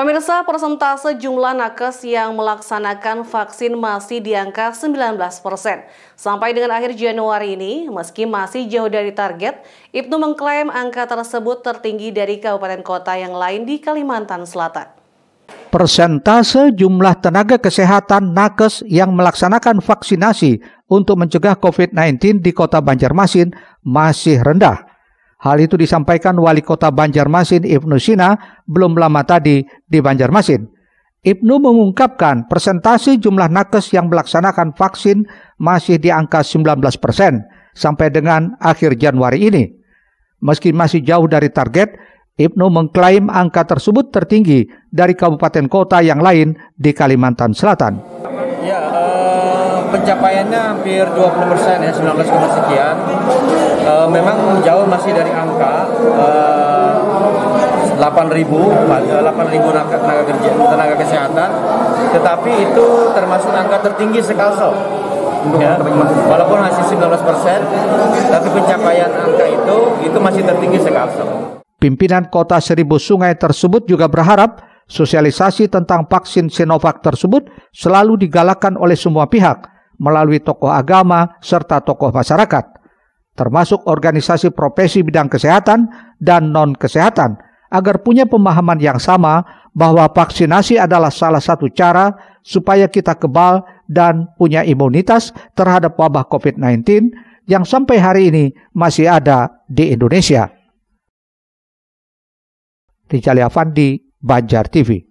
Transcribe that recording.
Pemirsa, persentase jumlah nakes yang melaksanakan vaksin masih di angka 19 persen. Sampai dengan akhir Januari ini, meski masih jauh dari target, Ibnu mengklaim angka tersebut tertinggi dari kabupaten kota yang lain di Kalimantan Selatan. Persentase jumlah tenaga kesehatan nakes yang melaksanakan vaksinasi untuk mencegah COVID-19 di kota Banjarmasin masih rendah Hal itu disampaikan wali kota Banjarmasin Ibnu Sina belum lama tadi di Banjarmasin. Ibnu mengungkapkan persentase jumlah nakes yang melaksanakan vaksin masih di angka 19 persen sampai dengan akhir Januari ini. Meski masih jauh dari target, Ibnu mengklaim angka tersebut tertinggi dari kabupaten kota yang lain di Kalimantan Selatan. Ya, uh, pencapaiannya hampir 20 persen ya, 19, sekian memang jauh masih dari angka uh, 8.000 8.000 tenaga kerja tenaga kesehatan tetapi itu termasuk angka tertinggi sekalso ya, walaupun masih 19 persen tapi pencapaian angka itu itu masih tertinggi sekalso Pimpinan kota Seribu Sungai tersebut juga berharap sosialisasi tentang vaksin Sinovac tersebut selalu digalakan oleh semua pihak melalui tokoh agama serta tokoh masyarakat termasuk organisasi profesi bidang kesehatan dan non-kesehatan, agar punya pemahaman yang sama bahwa vaksinasi adalah salah satu cara supaya kita kebal dan punya imunitas terhadap wabah COVID-19 yang sampai hari ini masih ada di Indonesia. Rijali Fandi, Banjar TV.